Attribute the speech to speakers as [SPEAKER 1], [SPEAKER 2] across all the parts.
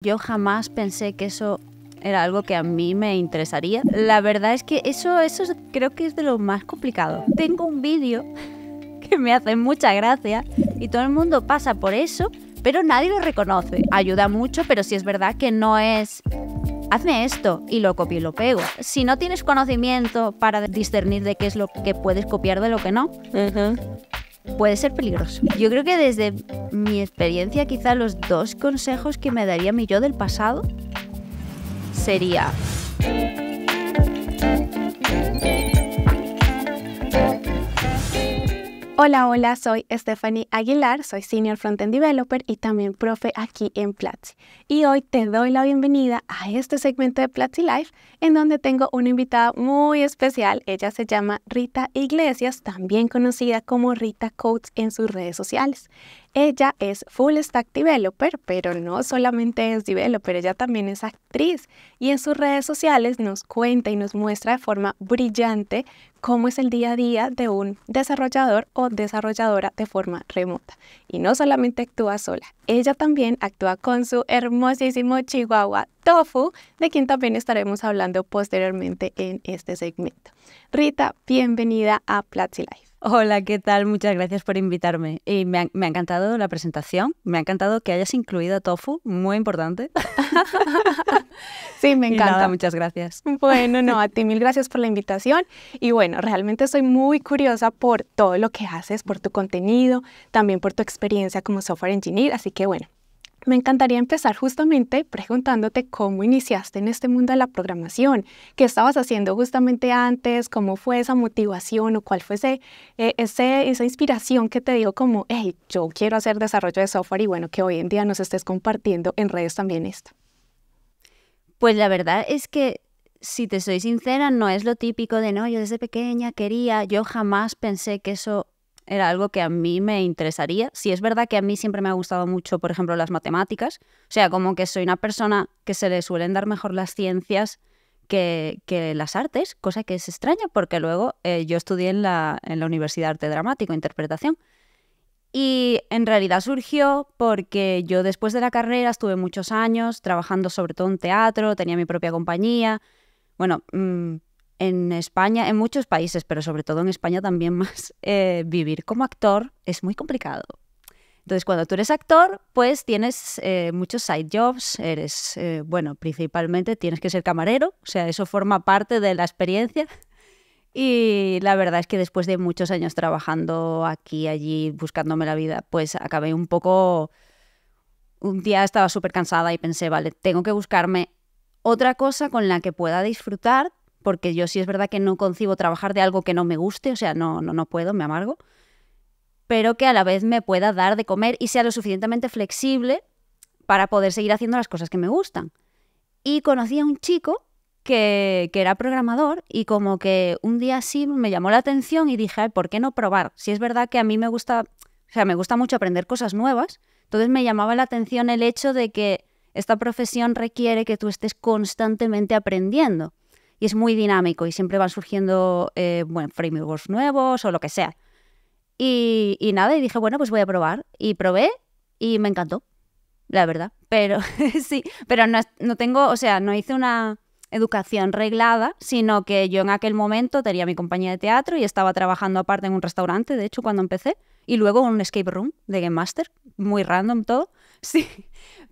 [SPEAKER 1] Yo jamás pensé que eso era algo que a mí me interesaría. La verdad es que eso, eso creo que es de lo más complicado. Tengo un vídeo que me hace mucha gracia y todo el mundo pasa por eso, pero nadie lo reconoce. Ayuda mucho, pero si es verdad que no es hazme esto y lo copio y lo pego. Si no tienes conocimiento para discernir de qué es lo que puedes copiar de lo que no, puede ser peligroso. Yo creo que desde mi experiencia, quizá los dos consejos que me daría mi yo del pasado sería
[SPEAKER 2] Hola, hola, soy Stephanie Aguilar, soy Senior Frontend Developer y también profe aquí en Platzi. Y hoy te doy la bienvenida a este segmento de Platzi Live, en donde tengo una invitada muy especial. Ella se llama Rita Iglesias, también conocida como Rita Coates en sus redes sociales. Ella es full stack developer, pero no solamente es developer, ella también es actriz y en sus redes sociales nos cuenta y nos muestra de forma brillante cómo es el día a día de un desarrollador o desarrolladora de forma remota. Y no solamente actúa sola, ella también actúa con su hermosísimo chihuahua Tofu, de quien también estaremos hablando posteriormente en este segmento. Rita, bienvenida a Platzi Life.
[SPEAKER 1] Hola, ¿qué tal? Muchas gracias por invitarme. Y me ha, encantado la presentación, me ha encantado que hayas incluido a Tofu, muy importante.
[SPEAKER 2] sí, me encanta. muchas gracias. Bueno, no, a ti mil gracias por la invitación. Y bueno, realmente estoy muy curiosa por todo lo que haces, por tu contenido, también por tu experiencia como software engineer. Así que bueno, me encantaría empezar justamente preguntándote cómo iniciaste en este mundo de la programación, qué estabas haciendo justamente antes, cómo fue esa motivación o cuál fue eh, ese, esa inspiración que te dio como, hey, yo quiero hacer desarrollo de software y bueno, que hoy en día nos estés compartiendo en redes también esto.
[SPEAKER 1] Pues la verdad es que, si te soy sincera, no es lo típico de, no, yo desde pequeña quería, yo jamás pensé que eso era algo que a mí me interesaría. Si es verdad que a mí siempre me ha gustado mucho, por ejemplo, las matemáticas, o sea, como que soy una persona que se le suelen dar mejor las ciencias que, las artes, cosa que es extraña porque luego eh, yo estudié en la, en la Universidad de Arte Dramático, Interpretación. Y en realidad surgió porque yo después de la carrera estuve muchos años trabajando sobre todo en teatro, tenía mi propia compañía. Bueno, mm, en España, en muchos países, pero sobre todo en España también más, eh, vivir como actor es muy complicado. Entonces, cuando tú eres actor, pues tienes eh, muchos side jobs, eres, eh, bueno, principalmente tienes que ser camarero, o sea, eso forma parte de la experiencia. Y la verdad es que después de muchos años trabajando aquí, allí, buscándome la vida, pues acabé un poco... Un día estaba súper cansada y pensé, vale, tengo que buscarme otra cosa con la que pueda disfrutar porque yo sí es verdad que no concibo trabajar de algo que no me guste, o sea, no, no, no puedo, me amargo, pero que a la vez me pueda dar de comer y sea lo suficientemente flexible para poder seguir haciendo las cosas que me gustan. Y conocí a un chico que, que, era programador y como que un día sí me llamó la atención y dije, ¿por qué no probar? Si es verdad que a mí me gusta, o sea, me gusta mucho aprender cosas nuevas, entonces me llamaba la atención el hecho de que esta profesión requiere que tú estés constantemente aprendiendo y es muy dinámico y siempre van surgiendo eh, bueno, frameworks nuevos o lo que sea. Y, y, nada, y dije, bueno, pues voy a probar. Y probé y me encantó, la verdad. Pero sí, pero no, no tengo, o sea, no hice una educación reglada, sino que yo en aquel momento tenía mi compañía de teatro y estaba trabajando aparte en un restaurante, de hecho, cuando empecé, y luego un escape room de Game Master, muy random todo, sí,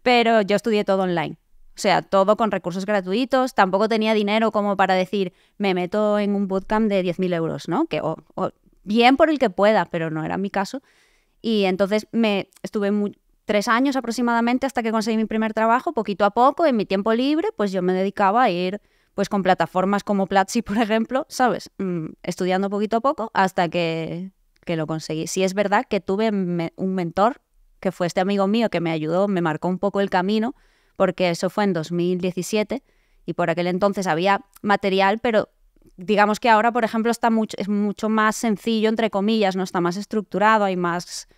[SPEAKER 1] pero yo estudié todo online. O sea, todo con recursos gratuitos. Tampoco tenía dinero como para decir, me meto en un bootcamp de 10.000 euros, ¿no? Que o, bien por el que pueda, pero no era mi caso. Y entonces me estuve tres años aproximadamente hasta que conseguí mi primer trabajo, poquito a poco, en mi tiempo libre, pues yo me dedicaba a ir pues con plataformas como Platzi, por ejemplo, ¿sabes? Mm, estudiando poquito a poco hasta que, que lo conseguí. Sí es verdad que tuve un mentor, que fue este amigo mío que me ayudó, me marcó un poco el camino, porque eso fue en 2017 y por aquel entonces había material, pero digamos que ahora, por ejemplo, está mucho, es mucho más sencillo, entre comillas, no está más estructurado, hay más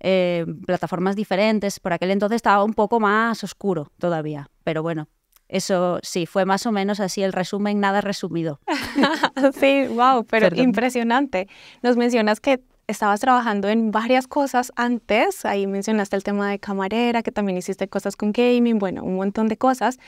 [SPEAKER 1] eh, plataformas diferentes. Por aquel entonces estaba un poco más oscuro todavía, pero bueno. Eso sí, fue más o menos así el resumen, nada resumido.
[SPEAKER 2] sí, wow, pero impresionante. Nos mencionas que estabas trabajando en varias cosas antes, ahí mencionaste el tema de camarera, que también hiciste cosas con gaming, bueno, un montón de cosas.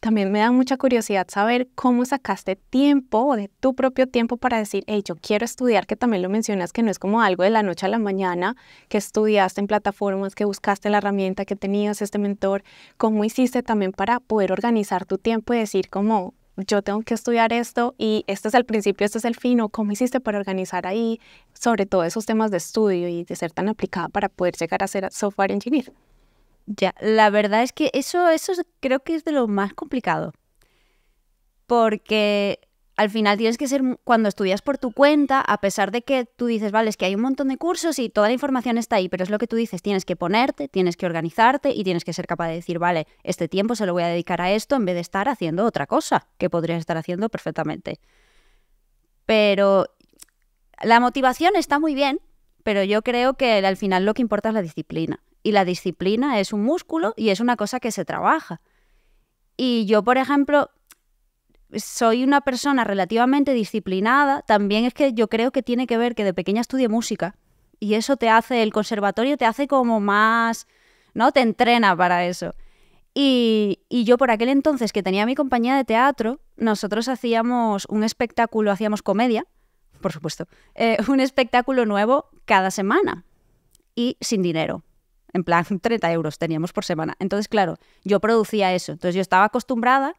[SPEAKER 2] También me da mucha curiosidad saber cómo sacaste tiempo de tu propio tiempo para decir, hey, yo quiero estudiar, que también lo mencionas, que no es como algo de la noche a la mañana, que estudiaste en plataformas, que buscaste la herramienta, que tenías este mentor. ¿Cómo hiciste también para poder organizar tu tiempo y decir, como, yo tengo que estudiar esto y este es el principio, este es el fin, o cómo hiciste para organizar ahí, sobre todo esos temas de estudio y de ser tan aplicada para poder llegar a ser software engineer. Ya, la verdad es que eso, eso
[SPEAKER 1] creo que es de lo más complicado. Porque al final tienes que ser, cuando estudias por tu cuenta, a pesar de que tú dices, vale, es que hay un montón de cursos y toda la información está ahí, pero es lo que tú dices, tienes que ponerte, tienes que organizarte y tienes que ser capaz de decir, vale, este tiempo se lo voy a dedicar a esto en vez de estar haciendo otra cosa que podrías estar haciendo perfectamente. Pero la motivación está muy bien, pero yo creo que al final lo que importa es la disciplina. Y la disciplina es un músculo y es una cosa que se trabaja. Y yo, por ejemplo, soy una persona relativamente disciplinada, también es que yo creo que tiene que ver que de pequeña estudié música y eso te hace, el conservatorio te hace como más, ¿no? Te entrena para eso. Y, y yo por aquel entonces que tenía mi compañía de teatro, nosotros hacíamos un espectáculo, hacíamos comedia, por supuesto, eh, un espectáculo nuevo cada semana y sin dinero. En plan, 30 euros teníamos por semana. Entonces, claro, yo producía eso. Entonces yo estaba acostumbrada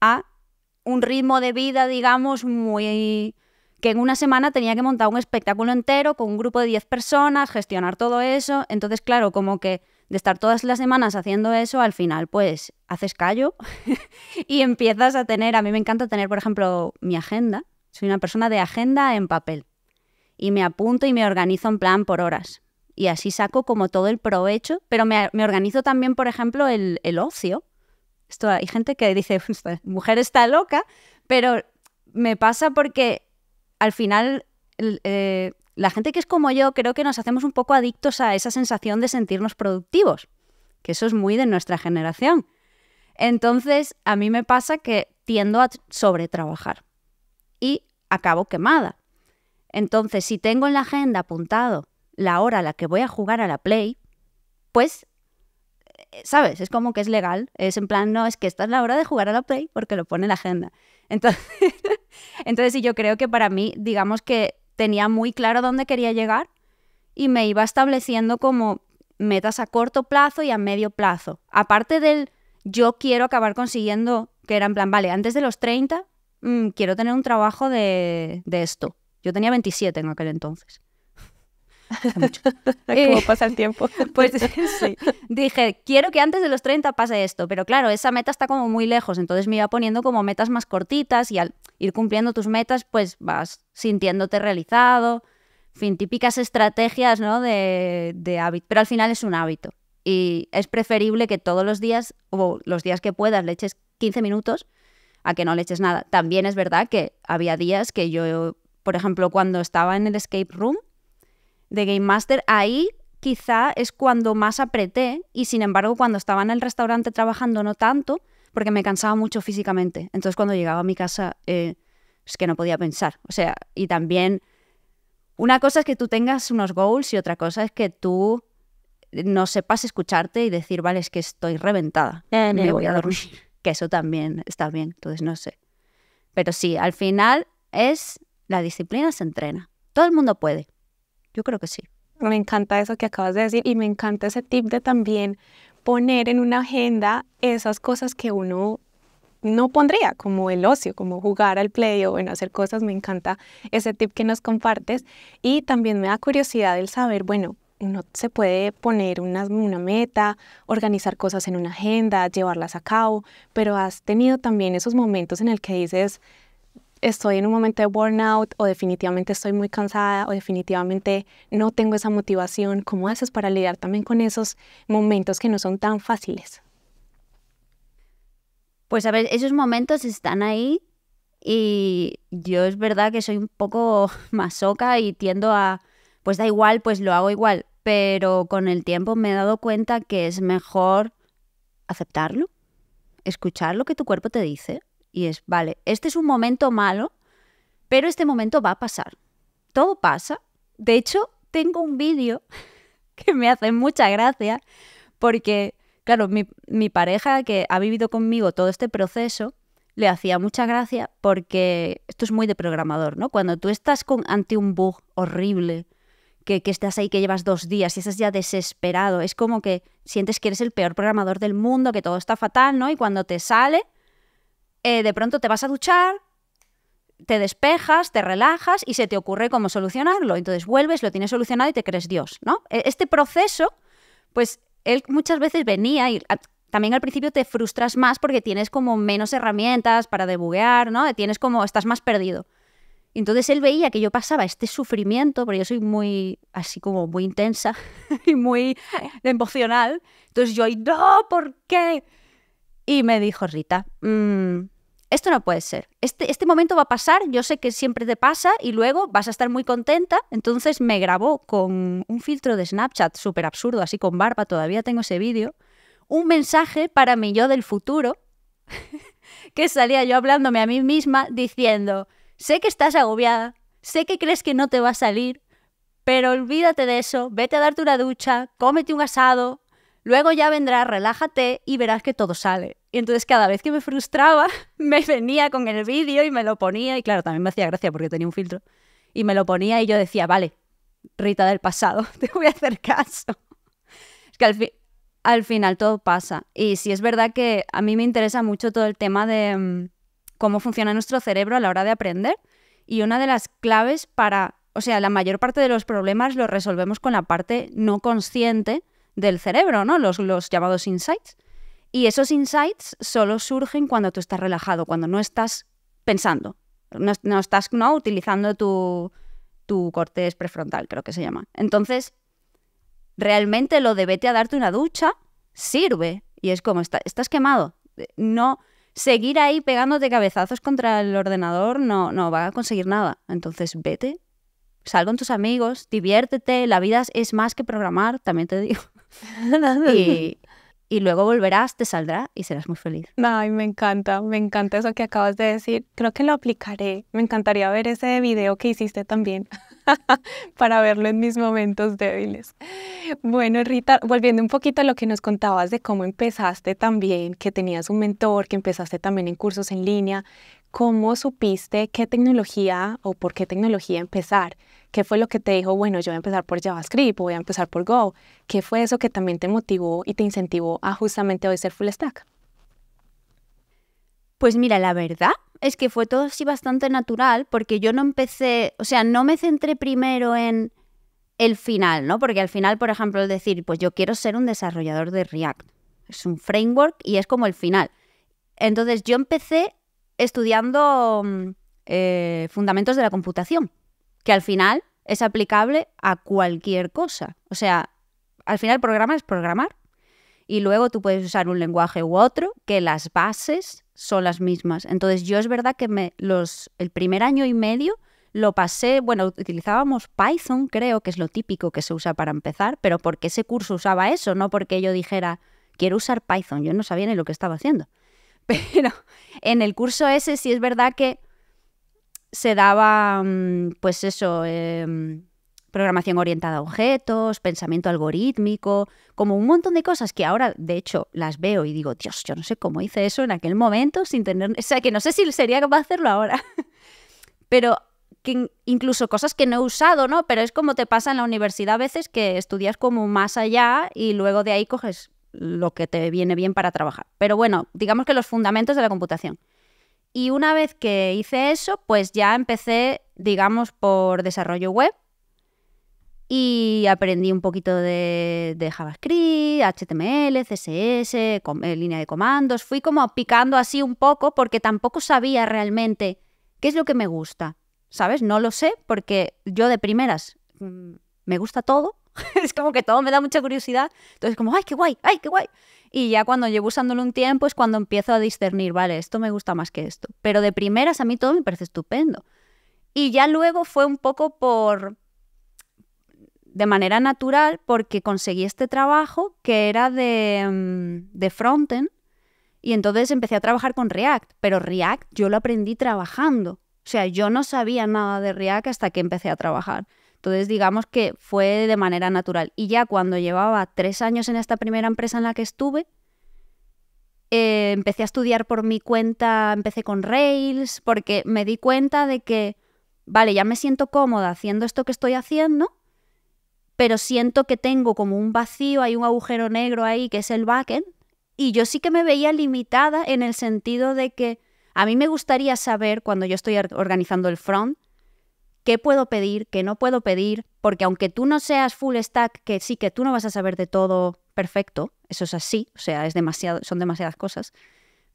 [SPEAKER 1] a un ritmo de vida, digamos, muy... que en una semana tenía que montar un espectáculo entero con un grupo de 10 personas, gestionar todo eso. Entonces, claro, como que de estar todas las semanas haciendo eso, al final pues haces callo y empiezas a tener, a mí me encanta tener, por ejemplo, mi agenda. Soy una persona de agenda en papel y me apunto y me organizo en plan por horas. Y así saco como todo el provecho, pero me, organizo también, por ejemplo, el ocio hay gente que dice, mujer está loca, pero me pasa porque al final eh, la gente que es como yo creo que nos hacemos un poco adictos a esa sensación de sentirnos productivos, que eso es muy de nuestra generación. Entonces, a mí me pasa que tiendo a sobretrabajar y acabo quemada. Entonces, si tengo en la agenda apuntado la hora a la que voy a jugar a la Play, pues ¿sabes? Es como que es legal. Es en plan, no, es que esta es la hora de jugar a la Play porque lo pone la agenda. Entonces, Entonces yo creo que para mí, digamos que tenía muy claro dónde quería llegar y me iba estableciendo como metas a corto plazo y a medio plazo. Aparte del yo quiero acabar consiguiendo, que era en plan, vale, antes de los 30 mm, quiero tener un trabajo de, de esto. Yo tenía 27 en aquel entonces. ¿Cómo eh, pasa
[SPEAKER 2] el tiempo?
[SPEAKER 1] pues Dije, quiero que antes de los 30 pase esto, pero claro, esa meta está como muy lejos, entonces me iba poniendo como metas más cortitas y al ir cumpliendo tus metas, pues vas sintiéndote realizado. En fin, típicas estrategias ¿no? de, de hábito, pero al final es un hábito. Y es preferible que todos los días, o los días que puedas, le eches 15 minutos a que no le eches nada. También es verdad que había días que yo, por ejemplo, cuando estaba en el escape room, de Game Master, ahí quizá es cuando más apreté y sin embargo cuando estaba en el restaurante trabajando no tanto porque me cansaba mucho físicamente. Entonces cuando llegaba a mi casa eh, es que no podía pensar. O sea, y también una cosa es que tú tengas unos goals y otra cosa es que tú no sepas escucharte y decir, vale, es que estoy reventada. me voy a dormir. Que eso también está bien, entonces no sé. Pero sí, al final es la disciplina se entrena. Todo el mundo puede. Yo creo que sí.
[SPEAKER 2] Me encanta eso que acabas de decir y me encanta ese tip de también poner en una agenda esas cosas que uno no pondría, como el ocio, como jugar al play o bueno, hacer cosas. Me encanta ese tip que nos compartes. Y también me da curiosidad el saber, bueno, uno se puede poner una, una meta, organizar cosas en una agenda, llevarlas a cabo, pero has tenido también esos momentos en el que dices, estoy en un momento de burnout o definitivamente estoy muy cansada o definitivamente no tengo esa motivación? ¿Cómo haces para lidiar también con esos momentos que no son tan fáciles?
[SPEAKER 1] Pues a ver, esos momentos están ahí y yo es verdad que soy un poco masoca y tiendo a, pues da igual, pues lo hago igual, pero con el tiempo me he dado cuenta que es mejor aceptarlo, escuchar lo que tu cuerpo te dice y es, vale, este es un momento malo, pero este momento va a pasar. Todo pasa. De hecho, tengo un vídeo que me hace mucha gracia porque, claro, mi, pareja que ha vivido conmigo todo este proceso, le hacía mucha gracia porque esto es muy de programador, ¿no? Cuando tú estás con, ante un bug horrible, que, que, estás ahí, que llevas dos días y estás ya desesperado, es como que sientes que eres el peor programador del mundo, que todo está fatal, ¿no? Y cuando te sale, eh, de pronto te vas a duchar, te despejas, te relajas y se te ocurre cómo solucionarlo. Entonces vuelves, lo tienes solucionado y te crees Dios, ¿no? E, este proceso, pues él muchas veces venía y también al principio te frustras más porque tienes como menos herramientas para debuguear, ¿no? Eh, tienes como, estás más perdido. Entonces él veía que yo pasaba este sufrimiento, porque yo soy muy, así como muy intensa y muy emocional. Entonces yo, no, ¿por qué? Y me dijo Rita, mmm, esto no puede ser. Este, este momento va a pasar, yo sé que siempre te pasa y luego vas a estar muy contenta. Entonces me grabó con un filtro de Snapchat súper absurdo, así con barba, todavía tengo ese vídeo, un mensaje para mi yo del futuro, que salía yo hablándome a mí misma diciendo, sé que estás agobiada, sé que crees que no te va a salir, pero olvídate de eso, vete a darte una ducha, cómete un asado, luego ya vendrás, relájate y verás que todo sale. Y entonces cada vez que me frustraba, me venía con el vídeo y me lo ponía. Y claro, también me hacía gracia porque tenía un filtro. Y me lo ponía y yo decía, vale, Rita del pasado, te voy a hacer caso. Es que al, final todo pasa. Y sí es verdad que a mí me interesa mucho todo el tema de mm, cómo funciona nuestro cerebro a la hora de aprender. Y una de las claves para, o sea, la mayor parte de los problemas los resolvemos con la parte no consciente del cerebro, ¿no? Los, los llamados insights. Y esos insights solo surgen cuando tú estás relajado, cuando no estás pensando, no, estás ¿no? utilizando tu, tu cortés prefrontal, creo que se llama. Entonces, realmente lo de vete a darte una ducha sirve. Y es como, está, estás quemado. Eh, no, seguir ahí pegándote cabezazos contra el ordenador no, no va a conseguir nada. Entonces, vete, sal con tus amigos, diviértete, la vida es más que programar, también te digo. y, y luego volverás, te saldrá y serás muy feliz.
[SPEAKER 2] Ay, me encanta, me encanta eso que acabas de decir. Creo que lo aplicaré. Me encantaría ver ese video que hiciste también para verlo en mis momentos débiles. Bueno, Rita, volviendo un poquito a lo que nos contabas de cómo empezaste también, que tenías un mentor, que empezaste también en cursos en línea, ¿cómo supiste qué tecnología o por qué tecnología empezar? ¿Qué fue lo que te dijo, bueno, yo voy a empezar por JavaScript o voy a empezar por Go? ¿Qué fue eso que también te motivó y te incentivó a justamente hoy ser full stack?
[SPEAKER 1] Pues mira, la verdad es que fue todo así bastante natural porque yo no empecé, o sea, no me centré primero en el final, ¿no? Porque al final, por ejemplo, decir, pues yo quiero ser un desarrollador de React. Es un framework y es como el final. Entonces yo empecé estudiando mm, eh, fundamentos de la computación, que al final es aplicable a cualquier cosa. O sea, al final programa es programar. Y luego tú puedes usar un lenguaje u otro, que las bases son las mismas. Entonces yo es verdad que me, los, el primer año y medio lo pasé, bueno, utilizábamos Python, creo que es lo típico que se usa para empezar, pero porque ese curso usaba eso, no porque yo dijera, quiero usar Python, yo no sabía ni lo que estaba haciendo. Pero en el curso ese sí es verdad que se daba, mm, pues eso, em, programación orientada a objetos, pensamiento algorítmico, como un montón de cosas que ahora, de hecho, las veo y digo, Dios, yo no sé cómo hice eso en aquel momento sin tener, o sea, que no sé si sería capaz de hacerlo ahora. Pero que incluso cosas que no he usado, ¿no? Pero es como te pasa en la universidad a veces que estudias como más allá y luego de ahí coges lo que te viene bien para trabajar. Pero bueno, digamos que los fundamentos de la computación. Y una vez que hice eso, pues ya empecé, digamos, por desarrollo web y aprendí un poquito de, JavaScript, HTML, CSS, eh, línea de comandos. Fui como picando así un poco porque tampoco sabía realmente qué es lo que me gusta. ¿Sabes? No lo sé porque yo de primeras mm, me gusta todo es como que todo me da mucha curiosidad. Entonces, como, ¡ay, qué guay! ¡ay, qué guay! Y ya cuando llevo usándolo un tiempo es cuando empiezo a discernir, vale, esto me gusta más que esto. Pero de primeras a mí todo me parece estupendo. Y ya luego fue un poco por de manera natural porque conseguí este trabajo que era de, mm, de frontend y entonces empecé a trabajar con React, pero React yo lo aprendí trabajando. O sea, yo no sabía nada de React hasta que empecé a trabajar. Entonces, digamos que fue de manera natural. Y ya cuando llevaba tres años en esta primera empresa en la que estuve, eh, empecé a estudiar por mi cuenta, empecé con Rails, porque me di cuenta de que, vale, ya me siento cómoda haciendo esto que estoy haciendo, pero siento que tengo como un vacío, hay un agujero negro ahí que es el backend, y yo sí que me veía limitada en el sentido de que a mí me gustaría saber cuando yo estoy organizando el front, qué puedo pedir, qué no puedo pedir, porque aunque tú no seas full stack, que sí que tú no vas a saber de todo perfecto, eso es así, o sea, es demasiado, son demasiadas cosas,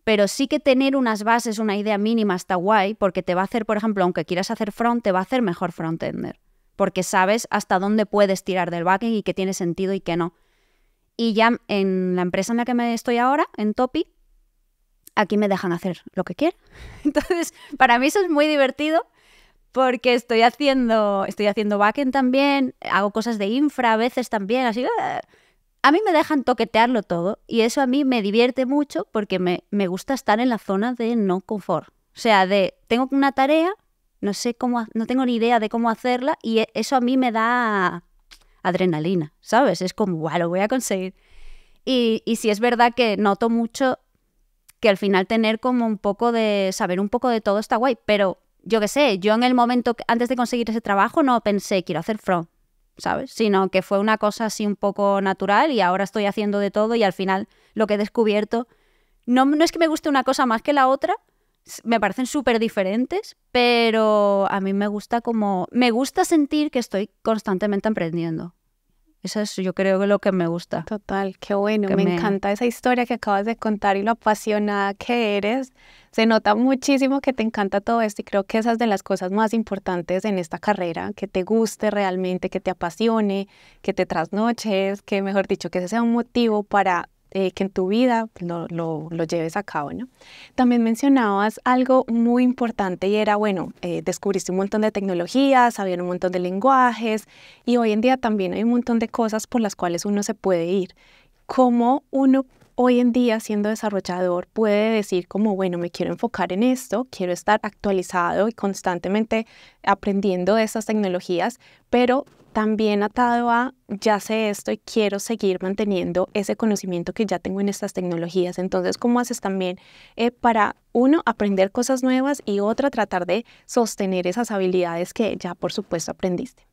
[SPEAKER 1] pero sí que tener unas bases, una idea mínima está guay, porque te va a hacer, por ejemplo, aunque quieras hacer front, te va a hacer mejor frontender, porque sabes hasta dónde puedes tirar del backend y qué tiene sentido y qué no. Y ya en la empresa en la que me estoy ahora, en Topi, aquí me dejan hacer lo que quiera. Entonces, para mí eso es muy divertido porque estoy haciendo, estoy haciendo backend también, hago cosas de infra a veces también, así que eh, a mí me dejan toquetearlo todo y eso a mí me divierte mucho porque me, gusta estar en la zona de no confort. O sea, de tengo una tarea, no sé cómo, no tengo ni idea de cómo hacerla y e, eso a mí me da adrenalina, ¿sabes? Es como, guau, lo voy a conseguir. Y, y sí es verdad que noto mucho que al final tener como un poco de, saber un poco de todo está guay, pero yo qué sé, yo en el momento, antes de conseguir ese trabajo, no pensé, quiero hacer front, ¿sabes? Sino que fue una cosa así un poco natural y ahora estoy haciendo de todo y al final lo que he descubierto, no, no es que me guste una cosa más que la otra, me parecen súper diferentes, pero a mí me gusta como, me gusta sentir que estoy constantemente aprendiendo. Eso es, yo
[SPEAKER 2] creo que lo que me gusta. Total, qué bueno. Me, encanta esa historia que acabas de contar y lo apasionada que eres. Se nota muchísimo que te encanta todo esto y creo que esas es de las cosas más importantes en esta carrera, que te guste realmente, que te apasione, que te trasnoches, que mejor dicho, que ese sea un motivo para eh, que en tu vida lo, lo, lleves a cabo, ¿no? También mencionabas algo muy importante y era, bueno, eh, descubriste un montón de tecnologías, había un montón de lenguajes y hoy en día también hay un montón de cosas por las cuales uno se puede ir. ¿Cómo uno hoy en día siendo desarrollador puede decir como, bueno, me quiero enfocar en esto, quiero estar actualizado y constantemente aprendiendo de estas tecnologías, pero también atado a ya sé esto y quiero seguir manteniendo ese conocimiento que ya tengo en estas tecnologías. Entonces, ¿cómo haces también eh, para, uno, aprender cosas nuevas y otra, tratar de sostener esas habilidades que ya, por supuesto, aprendiste?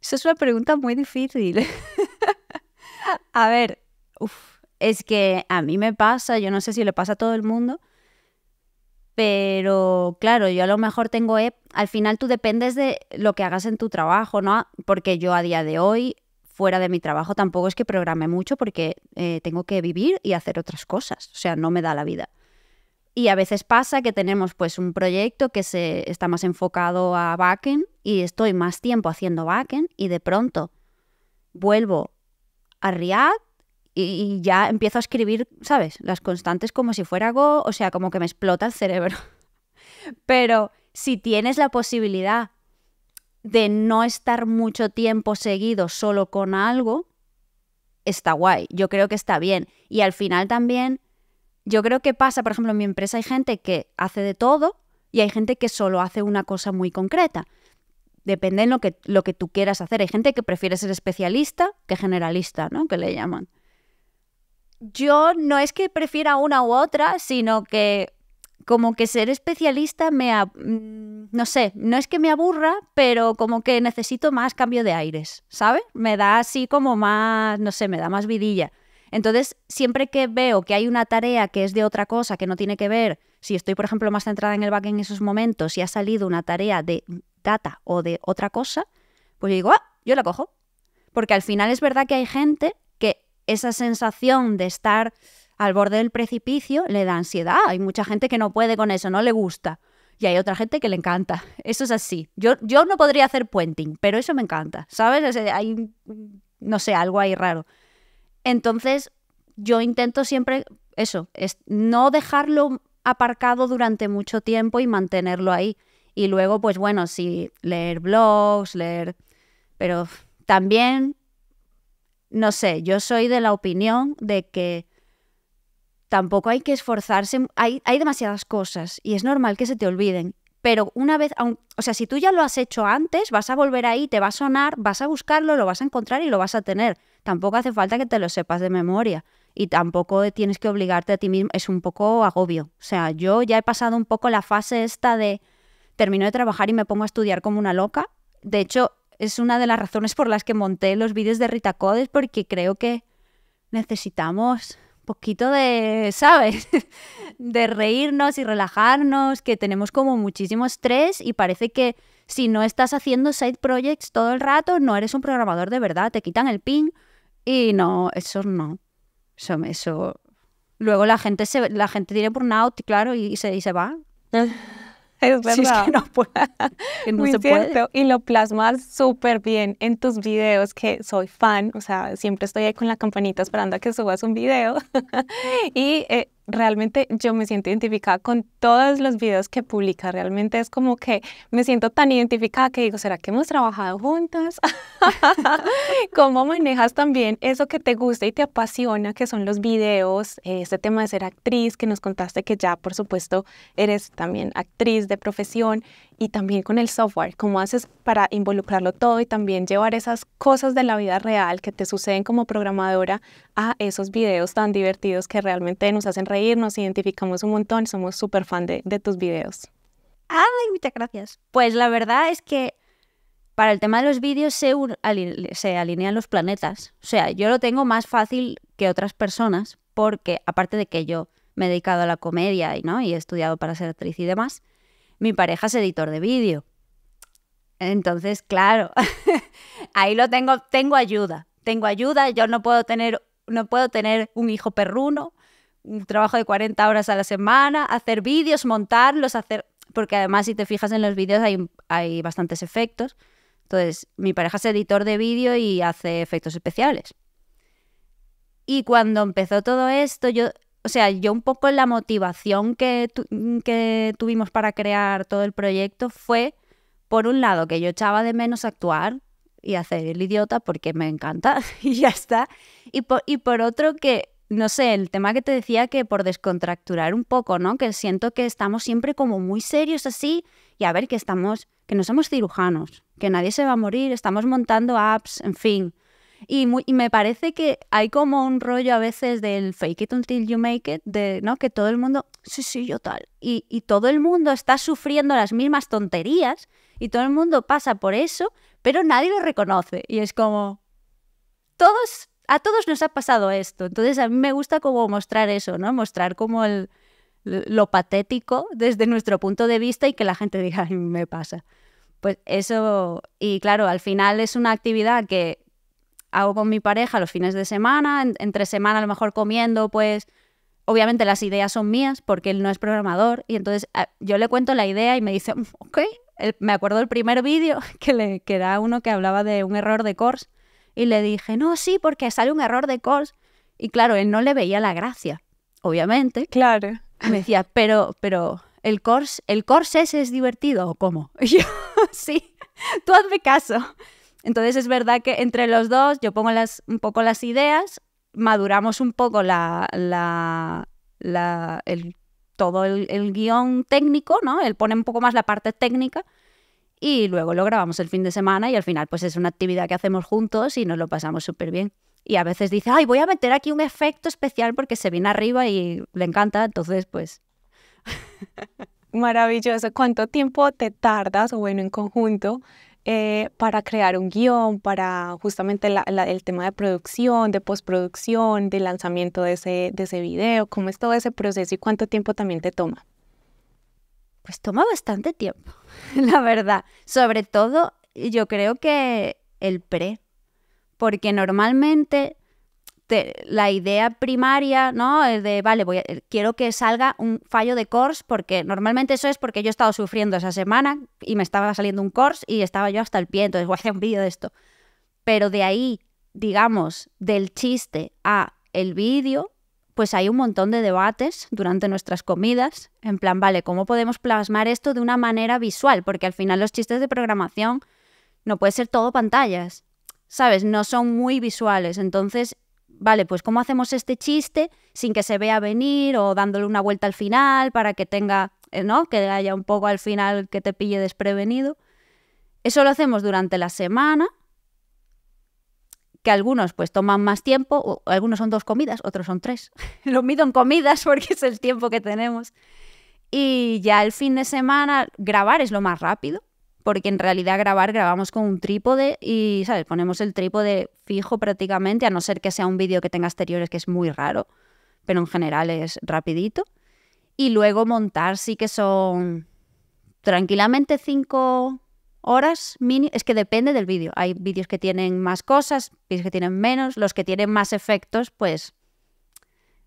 [SPEAKER 2] Esa es una pregunta muy
[SPEAKER 1] difícil. a ver, es que a mí me pasa, yo no sé si le pasa a todo el mundo, pero claro, yo a lo mejor tengo, eh, al final tú dependes de lo que hagas en tu trabajo, ¿no? Porque yo a día de hoy, fuera de mi trabajo, tampoco es que programe mucho porque eh, tengo que vivir y hacer otras cosas, o sea, no me da la vida. Y a veces pasa que tenemos pues un proyecto que se está más enfocado a backend y estoy más tiempo haciendo backend y de pronto vuelvo a React y, ya empiezo a escribir, ¿sabes? Las constantes como si fuera algo... o sea, como que me explota el cerebro. Pero si tienes la posibilidad de no estar mucho tiempo seguido solo con algo, está guay, yo creo que está bien. Y al final también, yo creo que pasa, por ejemplo, en mi empresa hay gente que hace de todo y hay gente que solo hace una cosa muy concreta. Depende de lo que, lo que tú quieras hacer. Hay gente que prefiere ser especialista que generalista, ¿no? Que le llaman yo no es que prefiera una u otra, sino que como que ser especialista me... Mm, no sé, no es que me aburra, pero como que necesito más cambio de aires, ¿sabes? Me da así como más, no sé, me da más vidilla. Entonces, siempre que veo que hay una tarea que es de otra cosa, que no tiene que ver, si estoy, por ejemplo, más centrada en el back en esos momentos y ha salido una tarea de data o de otra cosa, pues yo digo, ah, yo la cojo. Porque al final es verdad que hay gente esa sensación de estar al borde del precipicio le da ansiedad. Hay mucha gente que no puede con eso, no le gusta. Y hay otra gente que le encanta. Eso es así. Yo, yo no podría hacer puenting, pero eso me encanta. ¿Sabes? hay, no sé, algo ahí raro. Entonces, yo intento siempre eso, es no dejarlo aparcado durante mucho tiempo y mantenerlo ahí. Y luego, pues bueno, sí, leer blogs, leer... Pero también no sé, yo soy de la opinión de que tampoco hay que esforzarse, hay, hay demasiadas cosas y es normal que se te olviden. Pero una vez, o sea, si tú ya lo has hecho antes, vas a volver ahí, te va a sonar, vas a buscarlo, lo vas a encontrar y lo vas a tener. Tampoco hace falta que te lo sepas de memoria y tampoco tienes que obligarte a ti mismo, es un poco agobio. O sea, yo ya he pasado un poco la fase esta de termino de trabajar y me pongo a estudiar como una loca. De hecho, es una de las razones por las que monté los vídeos de Rita Codes, porque creo que necesitamos poquito de, ¿sabes? de reírnos y relajarnos, que tenemos como muchísimo estrés y parece que si no estás haciendo side projects todo el rato, no eres un programador de verdad, te quitan el pin y no, eso no. Eso, eso. Luego la gente
[SPEAKER 2] se la gente tiene burnout, claro, y, y se, y se va. Es verdad. Muy Y lo plasmas súper bien en tus videos, que soy fan, o sea, siempre estoy ahí con la campanita esperando a que subas un video. y eh, realmente yo me siento identificada con todos los videos que publica. Realmente es como que me siento tan identificada que digo, ¿será que hemos trabajado juntas? ¿Cómo manejas también eso que te gusta y te apasiona, que son los videos, este tema de ser actriz, que nos contaste que ya, por supuesto, eres también actriz de profesión y también con el software, cómo haces para involucrarlo todo y también llevar esas cosas de la vida real que te suceden como programadora a esos videos tan divertidos que realmente nos hacen reír, nos identificamos un montón, somos súper fan de, tus videos. Ay, muchas gracias. Pues la verdad es que para el tema de los videos se, se, alinean los
[SPEAKER 1] planetas. O sea, yo lo tengo más fácil que otras personas porque aparte de que yo me he dedicado a la comedia y, ¿no? y he estudiado para ser actriz y demás, mi pareja es editor de vídeo. Entonces, claro, ahí lo tengo, tengo ayuda, tengo ayuda, yo no puedo tener, no puedo tener un hijo perruno, un trabajo de 40 horas a la semana, hacer vídeos, montarlos, hacer, porque además si te fijas en los vídeos hay, hay bastantes efectos. Entonces, mi pareja es editor de vídeo y hace efectos especiales. Y cuando empezó todo esto, yo o sea, yo un poco la motivación que, tuvimos para crear todo el proyecto fue, por un lado, que yo echaba de menos actuar y hacer el idiota porque me encanta y ya está. Y por, y por otro que, no sé, el tema que te decía que por descontracturar un poco, ¿no? Que siento que estamos siempre como muy serios así y a ver que estamos, que no somos cirujanos, que nadie se va a morir, estamos montando apps, en fin. Y, me parece que hay como un rollo a veces del fake it until you make it, de ¿no? que todo el mundo, sí, sí, yo tal. Y, todo el mundo está sufriendo las mismas tonterías y todo el mundo pasa por eso, pero nadie lo reconoce. Y es como, todos, a todos nos ha pasado esto. Entonces a mí me gusta como mostrar eso, ¿no? Mostrar como el, lo patético desde nuestro punto de vista y que la gente diga, me pasa. Pues eso, y claro, al final es una actividad que hago con mi pareja los fines de semana, entre semana a lo mejor comiendo, pues obviamente las ideas son mías porque él no es programador y entonces ah, yo le cuento la idea y me dice, mm, ok, me acuerdo el primer vídeo que le que uno que hablaba de un error de course y le dije, no, sí, porque sale un error de course y claro, él no le veía la gracia, obviamente. Claro. me decía, pero, pero, el course, el course ese es divertido o cómo? yo, sí, tú hazme caso. Entonces es verdad que entre los dos yo pongo un poco las ideas, maduramos un poco todo el, guión técnico, ¿no? Él pone un poco más la parte técnica y luego lo grabamos el fin de semana y al final pues es una actividad que hacemos juntos y nos lo pasamos súper bien. Y a veces dice, ay, voy a meter aquí un efecto especial porque se viene arriba y le encanta, entonces pues...
[SPEAKER 2] Maravilloso. ¿Cuánto tiempo te tardas, o bueno, en conjunto, eh, para crear un guión, para justamente el tema de producción, de postproducción, de lanzamiento de ese, de ese video? ¿Cómo es todo ese proceso y cuánto tiempo también te toma? Pues toma bastante tiempo, la
[SPEAKER 1] verdad. Sobre todo, yo creo que el pre, porque normalmente la idea primaria, ¿no? Eh, de, vale, voy eh, quiero que salga un fallo de course, porque normalmente eso es porque yo he estado sufriendo esa semana y me estaba saliendo un course y estaba yo hasta el pie, entonces voy a hacer un vídeo de esto. Pero de ahí, digamos, del chiste a el vídeo, pues hay un montón de debates durante nuestras comidas, en plan, vale, ¿cómo podemos plasmar esto de una manera visual? Porque al final los chistes de programación no puede ser todo pantallas, ¿sabes? No son muy visuales, entonces vale, pues ¿cómo hacemos este chiste sin que se vea venir o dándole una vuelta al final para que tenga, eh, ¿no? Que haya un poco al final que te pille desprevenido. Eso lo hacemos durante la semana, que algunos pues toman más tiempo, o algunos son dos comidas, otros son tres. lo mido en comidas porque es el tiempo que tenemos. Y ya el fin de semana grabar es lo más rápido, porque en realidad grabar grabamos con un trípode y, ¿sabes? Ponemos el trípode fijo prácticamente, a no ser que sea un vídeo que tenga exteriores, que es muy raro, pero en general es rapidito. Y luego montar sí que son tranquilamente cinco horas mini Es que depende del vídeo. Hay vídeos que tienen más cosas, vídeos que tienen menos. Los que tienen más efectos, pues...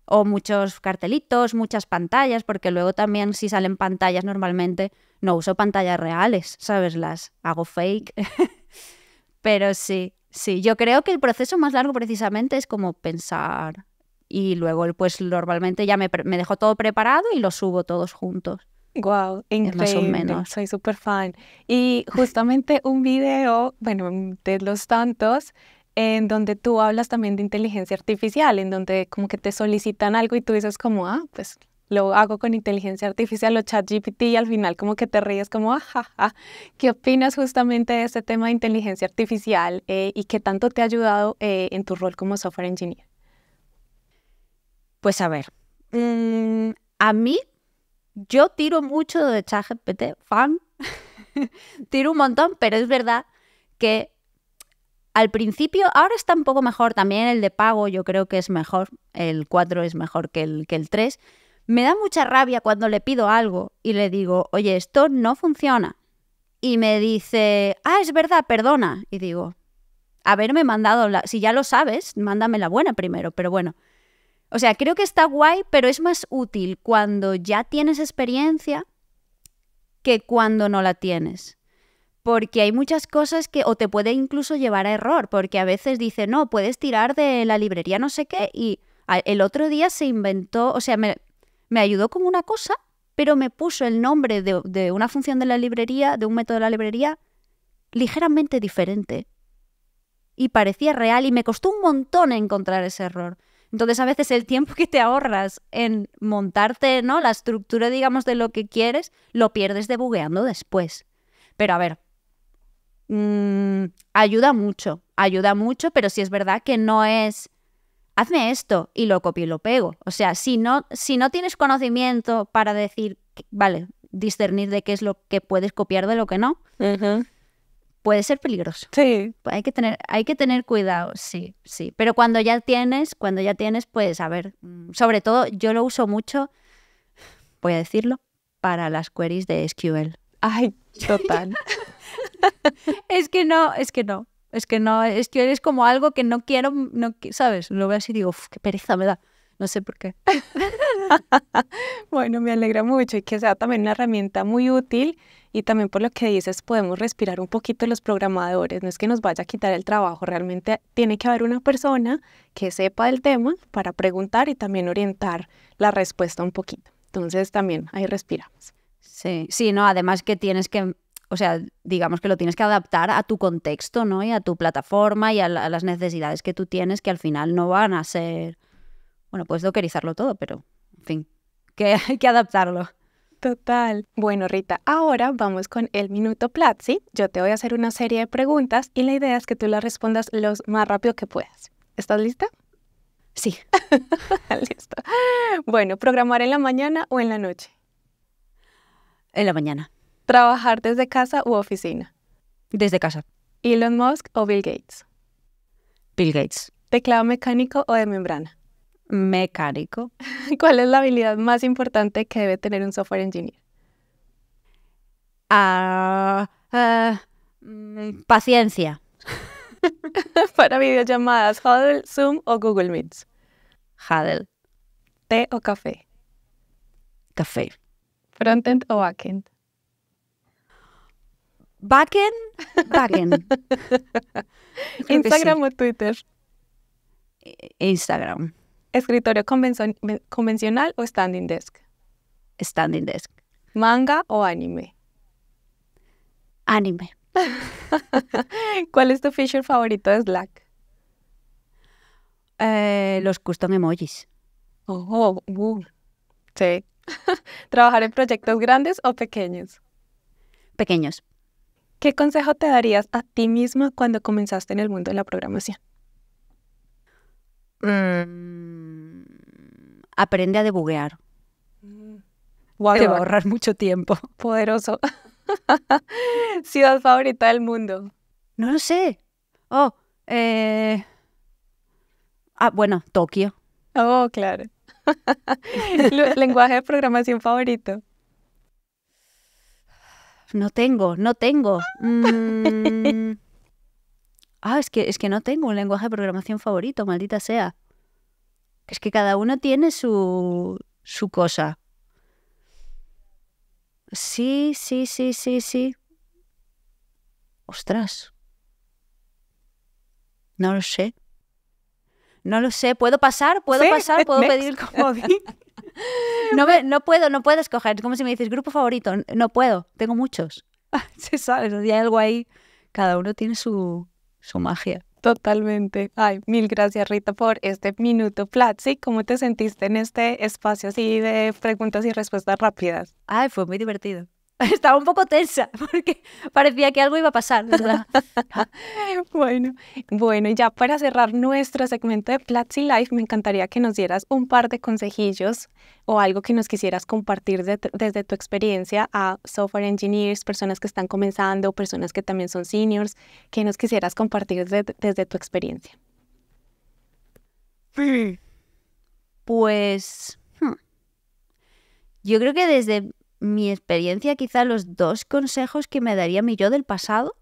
[SPEAKER 1] O muchos cartelitos, muchas pantallas, porque luego también si salen pantallas normalmente no uso pantallas reales, ¿sabes? Las hago fake. Pero sí, sí, yo creo que el proceso más largo precisamente es como pensar y luego pues normalmente ya me, me dejo todo preparado y lo subo todos juntos.
[SPEAKER 2] Wow, increíble. Más o menos. Soy súper fan. Y justamente un video, bueno, de los tantos, en donde tú hablas también de inteligencia artificial, en donde como que te solicitan algo y tú dices como, ah, pues lo hago con inteligencia artificial o chat GPT y al final como que te ríes como, ajaja, ah, ¿qué opinas justamente de este tema de inteligencia artificial eh, y qué tanto te ha ayudado eh, en tu rol como software engineer? Pues a ver, mm, a mí yo tiro mucho de ChatGPT, fan,
[SPEAKER 1] tiro un montón, pero es verdad que al principio, ahora está un poco mejor también el de pago, yo creo que es mejor, el 4 es mejor que el, que el 3, me da mucha rabia cuando le pido algo y le digo, oye, esto no funciona. Y me dice, ah, es verdad, perdona. Y digo, haberme mandado la... Si ya lo sabes, mándame la buena primero, pero bueno. O sea, creo que está guay, pero es más útil cuando ya tienes experiencia que cuando no la tienes. Porque hay muchas cosas que o te puede incluso llevar a error, porque a veces dice, no, puedes tirar de la librería no sé qué, y el otro día se inventó, o sea, me, me ayudó con una cosa, pero me puso el nombre de, una función de la librería, de un método de la librería, ligeramente diferente. Y parecía real y me costó un montón encontrar ese error. Entonces a veces el tiempo que te ahorras en montarte ¿no? la estructura, digamos, de lo que quieres, lo pierdes debugueando después. Pero a ver, mm, ayuda mucho, ayuda mucho, pero si es verdad que no es hazme esto y lo copio y lo pego. O sea, si no, si no tienes conocimiento para decir, vale, discernir de qué es lo que puedes copiar de lo que no, puede ser peligroso. Sí. Pues hay que tener, hay que tener cuidado, sí, sí. Pero cuando ya tienes, cuando ya tienes, pues a ver, mm, sobre todo yo lo uso mucho, voy a decirlo, para las queries de SQL. Ay, total. es que no, es que no. Es que no, es que eres como algo que no
[SPEAKER 2] quiero, no, ¿sabes? Lo veo así y digo, qué pereza me da. No sé por qué. bueno, me alegra mucho y que sea también una herramienta muy útil y también por lo que dices podemos respirar un poquito los programadores. No es que nos vaya a quitar el trabajo, realmente tiene que haber una persona que sepa el tema para preguntar y también orientar la respuesta un poquito. Entonces también ahí respiramos. Sí, sí, no, además que tienes que o
[SPEAKER 1] sea, digamos que lo tienes que adaptar a tu contexto, ¿no? Y a tu plataforma y a, las necesidades que tú tienes, que al final no van a ser, bueno, puedes dockerizarlo todo, pero, en fin,
[SPEAKER 2] que hay que adaptarlo. Total. Bueno, Rita, ahora vamos con el minuto Platzi. Yo te voy a hacer una serie de preguntas y la idea es que tú las respondas lo más rápido que puedas. ¿Estás lista? Sí. Listo. Bueno, ¿programar en la mañana o en la noche? En la mañana. ¿Trabajar desde casa u oficina? Desde casa. ¿Elon Musk o Bill Gates? Bill Gates. ¿Teclado mecánico o de membrana? Mecánico. ¿Cuál es la habilidad más importante que debe tener un software engineer? Ah, ah, mm, paciencia. Para videollamadas, Huddle, Zoom o Google Meets. Huddle. ¿Té o café? Café. ¿Frontend o backend? Backen, backen. Instagram o Twitter. E, Instagram. Escritorio convencional o standing desk. Standing desk. Manga o anime. Anime. ¿Cuál es tu feature favorito de Slack?
[SPEAKER 1] Eh, los custom emojis. Oh, uh,
[SPEAKER 2] sí. ¿Trabajar en proyectos grandes o pequeños? Pequeños. ¿Qué consejo te darías a ti misma cuando comenzaste en el mundo de la programación?
[SPEAKER 1] Mm, aprende a debuguear.
[SPEAKER 2] Mm. te va a ahorrar mucho tiempo. Poderoso. Ciudad favorita del mundo. No lo sé. Oh, eh,
[SPEAKER 1] Ah, bueno, Tokio.
[SPEAKER 2] Oh, claro. Lenguaje de programación favorito.
[SPEAKER 1] No tengo, no tengo. Mm. Ah, es que, es que no tengo un lenguaje de programación favorito, maldita sea. Es que cada uno tiene su, su cosa. Sí, sí, sí, sí, sí. Ostras. No lo sé. No lo sé. ¿Puedo pasar? ¿Puedo pasar? ¿Puedo pedir como No, no puedo, no puedo escoger. Es como si me dices, grupo favorito. No puedo, tengo muchos. Ah, se
[SPEAKER 2] sabe, hay algo ahí. Cada uno tiene
[SPEAKER 1] su, su magia.
[SPEAKER 2] Totalmente. Ay, mil gracias Rita por este minuto Platzi. ¿Cómo te sentiste en este espacio así de preguntas y respuestas rápidas? Ay, fue muy divertido. estaba un poco tensa porque parecía que algo iba a pasar, ¿verdad? bueno, bueno, y ya para cerrar nuestro segmento de Platzi Life, me encantaría que nos dieras un par de consejillos o algo que nos quisieras compartir desde tu experiencia a software engineers, personas que están comenzando, personas que también son seniors, que nos quisieras compartir desde tu experiencia.
[SPEAKER 1] Hmm. Pues hmm. yo creo que desde mi experiencia, quizá los dos consejos que me daría mi yo del pasado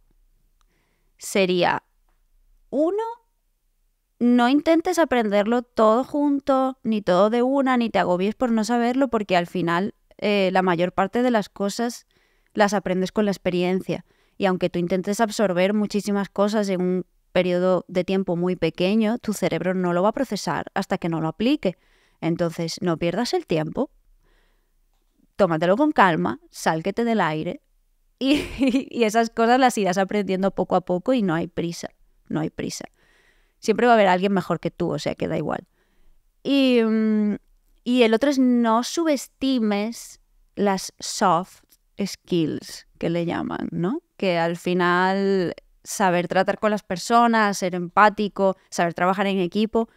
[SPEAKER 1] sería, uno, no intentes aprenderlo todo junto, ni todo de una, ni te agobies por no saberlo, porque al final eh, la mayor parte de las cosas las aprendes con la experiencia. Y aunque tú intentes absorber muchísimas cosas en un periodo de tiempo muy pequeño, tu cerebro no lo va a procesar hasta que no lo aplique. Entonces, no pierdas el tiempo, tómatelo con calma, sálquete del aire y, esas cosas las irás aprendiendo poco a poco y no hay prisa, no hay prisa. Siempre va a haber alguien mejor que tú, o sea que da igual. Y, mm, y el otro es no subestimes las soft skills que le llaman, ¿no? Que al final saber tratar con las personas, ser empático, saber trabajar en equipo,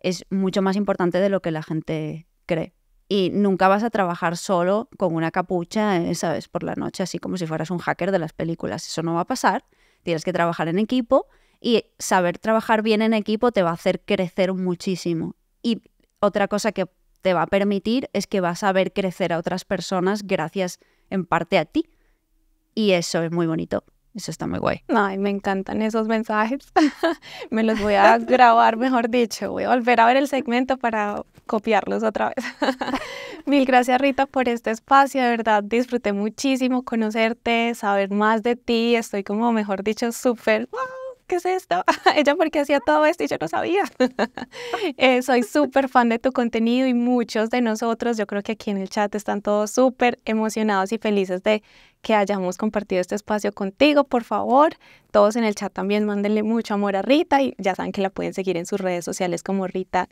[SPEAKER 1] es mucho más importante de lo que la gente cree y nunca vas a trabajar solo con una capucha, eh, ¿sabes? Por la noche, así como si fueras un hacker de las películas. Eso no va a pasar. Tienes que trabajar en equipo y saber trabajar bien en equipo te va a hacer crecer muchísimo. Y otra cosa que te va a permitir es que vas a ver crecer a otras personas gracias en parte a ti. Y eso es muy bonito. Eso está muy guay.
[SPEAKER 2] Ay, me encantan esos mensajes. me los voy a grabar, mejor dicho. Voy a volver a ver el segmento para copiarlos otra vez. Mil gracias Rita por este espacio, de verdad disfruté muchísimo conocerte, saber más de ti, estoy como mejor dicho súper... ¡Wow! ¿qué es esto? Ella porque hacía todo esto y yo no sabía. Eh, soy súper fan de tu contenido y muchos de nosotros, yo creo que aquí en el chat están todos súper emocionados y felices de que hayamos compartido este espacio contigo, por favor. Todos en el chat también mándenle mucho amor a Rita y ya saben que la pueden seguir en sus redes sociales como rita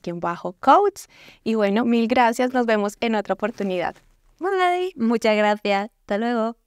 [SPEAKER 2] codes. Y bueno, mil gracias, nos vemos en otra oportunidad.
[SPEAKER 1] Bye. Muchas gracias. Hasta luego.